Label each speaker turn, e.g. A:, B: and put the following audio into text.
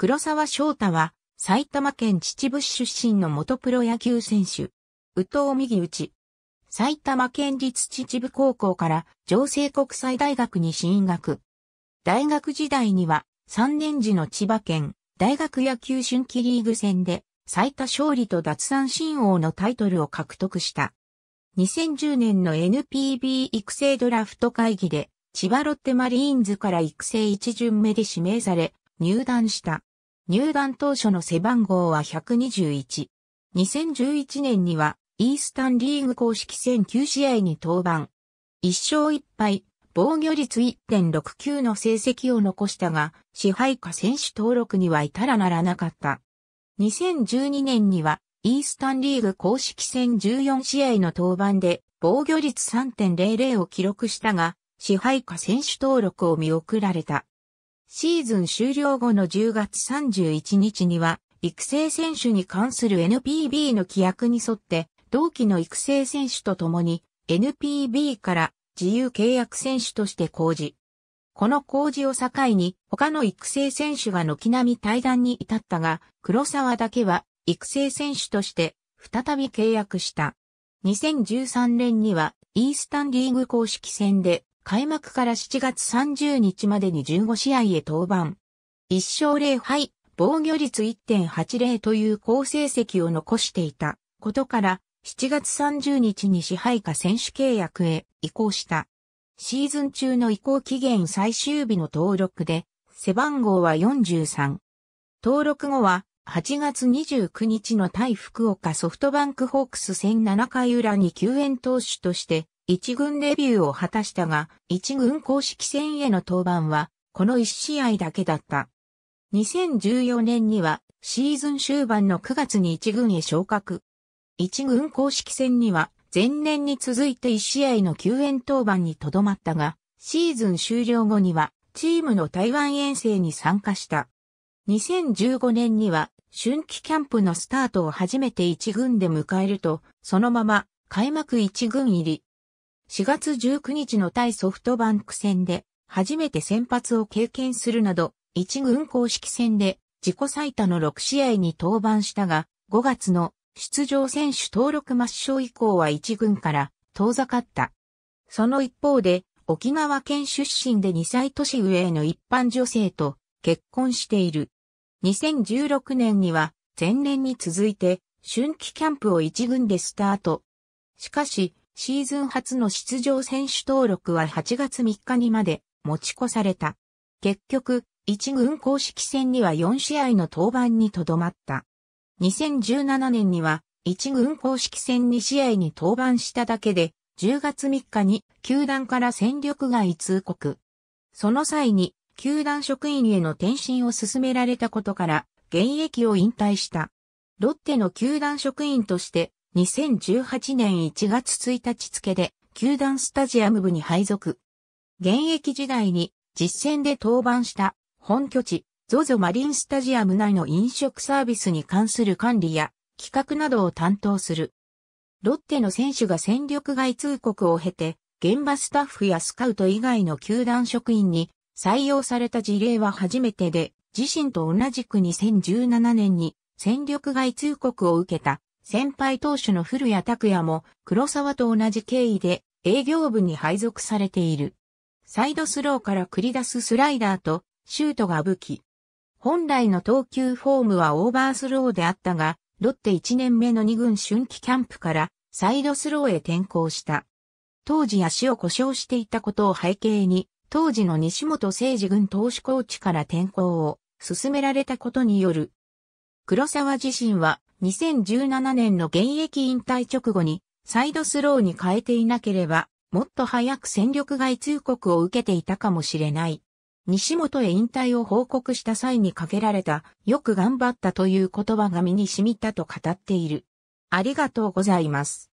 A: 黒沢翔太は、埼玉県秩父市出身の元プロ野球選手。宇藤右内。埼玉県立秩父高校から、上西国際大学に進学。大学時代には、3年時の千葉県、大学野球春季リーグ戦で、最多勝利と奪三振王のタイトルを獲得した。2010年の NPB 育成ドラフト会議で、千葉ロッテマリーンズから育成一巡目で指名され、入団した。入団当初の背番号は121。2011年には、イースタンリーグ公式戦9試合に登板。1勝1敗、防御率1.69の成績を残したが、支配下選手登録には至らならなかった。2012年には、イースタンリーグ公式戦14試合の登板で、防御率3.00を記録したが、支配下選手登録を見送られた。シーズン終了後の10月31日には、育成選手に関する NPB の規約に沿って、同期の育成選手と共に NPB から自由契約選手として公示。この公示を境に他の育成選手が軒並み対談に至ったが、黒沢だけは育成選手として再び契約した。2013年にはイースタンリーグ公式戦で開幕から7月30日までに15試合へ登板。1勝0敗、防御率1.80という好成績を残していたことから、7月30日に支配下選手契約へ移行した。シーズン中の移行期限最終日の登録で、背番号は43。登録後は、8月29日の対福岡ソフトバンクホークス戦7回裏に救援投手として一軍デビューを果たしたが、一軍公式戦への登板は、この一試合だけだった。2014年には、シーズン終盤の9月に一軍へ昇格。一軍公式戦には、前年に続いて一試合の救援登板にとどまったが、シーズン終了後には、チームの台湾遠征に参加した。2015年には、春季キャンプのスタートを初めて一軍で迎えると、そのまま開幕一軍入り。4月19日の対ソフトバンク戦で初めて先発を経験するなど、一軍公式戦で自己最多の6試合に登板したが、5月の出場選手登録抹消以降は一軍から遠ざかった。その一方で、沖縄県出身で2歳年上への一般女性と結婚している。2016年には前年に続いて春季キャンプを一軍でスタート。しかし、シーズン初の出場選手登録は8月3日にまで持ち越された。結局、一軍公式戦には4試合の登板にとどまった。2017年には一軍公式戦2試合に登板しただけで、10月3日に球団から戦力外通告。その際に球団職員への転身を進められたことから、現役を引退した。ロッテの球団職員として2018年1月1日付で、球団スタジアム部に配属。現役時代に実戦で登板した本拠地 ZOZO マリンスタジアム内の飲食サービスに関する管理や企画などを担当する。ロッテの選手が戦力外通告を経て、現場スタッフやスカウト以外の球団職員に採用された事例は初めてで、自身と同じく2017年に戦力外通告を受けた先輩投手の古谷拓也も黒沢と同じ経緯で営業部に配属されている。サイドスローから繰り出すスライダーとシュートが武器。本来の投球フォームはオーバースローであったが、ロッテ1年目の2軍春季キャンプからサイドスローへ転向した。当時足を故障していたことを背景に、当時の西本誠二軍投手コーチから転向を進められたことによる。黒沢自身は2017年の現役引退直後にサイドスローに変えていなければ、もっと早く戦力外通告を受けていたかもしれない。西本へ引退を報告した際にかけられた、よく頑張ったという言葉が身に染みたと語っている。ありがとうございます。